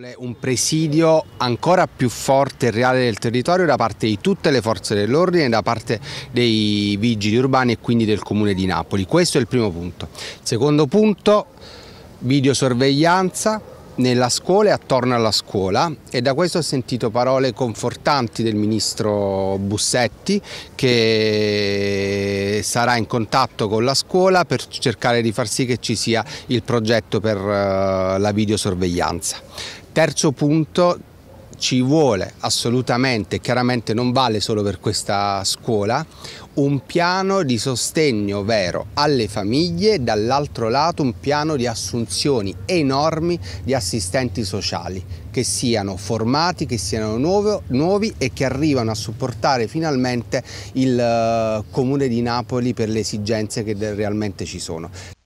Vuole un presidio ancora più forte e reale del territorio da parte di tutte le forze dell'ordine, da parte dei vigili urbani e quindi del comune di Napoli. Questo è il primo punto. Secondo punto, videosorveglianza nella scuola e attorno alla scuola e da questo ho sentito parole confortanti del ministro Bussetti che sarà in contatto con la scuola per cercare di far sì che ci sia il progetto per eh, la videosorveglianza. Terzo punto, ci vuole assolutamente, chiaramente non vale solo per questa scuola, un piano di sostegno vero alle famiglie, dall'altro lato un piano di assunzioni enormi di assistenti sociali che siano formati, che siano nuovo, nuovi e che arrivano a supportare finalmente il uh, Comune di Napoli per le esigenze che realmente ci sono.